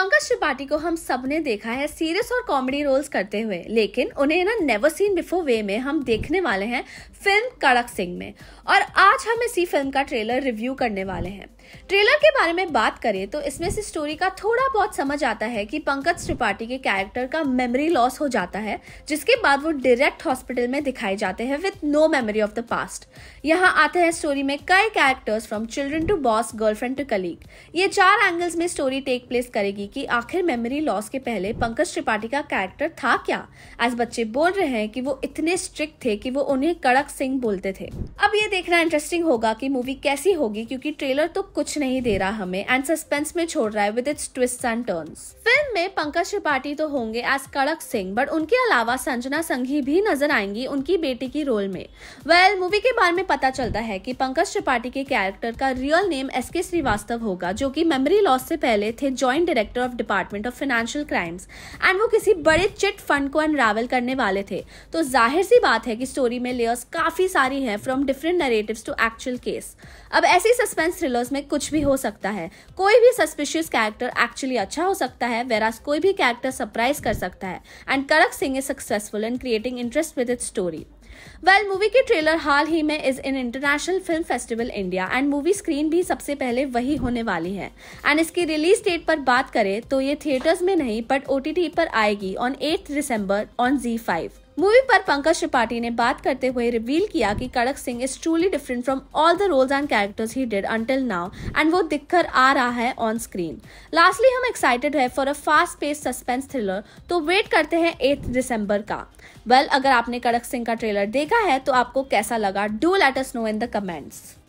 पंकज त्रिपाठी को हम सब ने देखा है सीरियस और कॉमेडी रोल्स करते हुए लेकिन उन्हें ना नेवर सीन बिफोर वे में हम देखने वाले हैं फिल्म कड़क सिंह में और आज हम इसी फिल्म का ट्रेलर रिव्यू करने वाले हैं ट्रेलर के बारे में बात करें तो इसमें से स्टोरी का थोड़ा बहुत समझ आता है कि पंकज त्रिपाठी के कैरेक्टर का मेमोरी लॉस हो जाता है जिसके बाद वो डायरेक्ट हॉस्पिटल में दिखाए जाते हैं with no memory of the past यहाँ आते हैं स्टोरी में कई characters from children to boss girlfriend to colleague ये चार एंगल्स में स्टोरी टेक प्लेस करेगी कि आखिर मेमोरी लॉस के पहले पंकज त्रिपाठी का कैरेक्टर था क्या आज बच्चे बोल रहे हैं कि वो इतने स्ट्रिक्ट थे कि वो उन्हें कड़क सिंह बोलते थे अब ये देखना इंटरेस्टिंग होगा कि मूवी कैसी होगी क्योंकि ट्रेलर तो कुछ नहीं दे रहा हमें एंड सस्पेंस में छोड़ रहा है with its twist and turns film में पंकज त्रिपाठी तो होंगे एज कड़क सिंह बट उनके अलावा संजना संघी भी नजर आएंगी उनकी बेटी की रोल में वेल well, मूवी के बारे में पता चलता है कि पंकज त्रिपाठी के कैरेक्टर का रियल नेम एस के श्रीवास्तव होगा जो कि मेमोरी लॉस से पहले थे joint director of department of financial crimes and वो किसी बड़े चिट फंड को अनरावल करने वाले थे तो जाहिर सी बात है कि स्टोरी में लेयर्स काफी सारी है from different narrative to actual case अब ऐसी सस्पेंस थ्रिलर्स में कुछ भी हो सकता है कोई भी सस्पिशियस कैरेक्टर एक्चुअली अच्छा हो सकता है वेराज कोई भी कैरेक्टर सरप्राइज कर सकता है and Kadak Singh is successful in creating interest with it story well movie के ट्रेलर हाल ही में is in international film festival India and movie screen भी सबसे पहले वही होने वाली है एंड इसकी रिलीज डेट पर बात करें तो ये थिएटर्स में नहीं बट ओटीटी पर आएगी on eight December on Zee five movie पर पंकज त्रिपाठी ने बात करते हुए रिवील किया कि Kadak Singh is truly different from all the roles and characters he did until now and वो दिखकर आ रहा है ऑन स्क्रीन लास्टली हम एक्साइटेड है for a fast pace suspense thriller तो वेट करते हैं एथ दिसंबर का वेल well, अगर आपने कड़क सिंह का ट्रेलर देखा है तो आपको कैसा लगा do let us know in the comments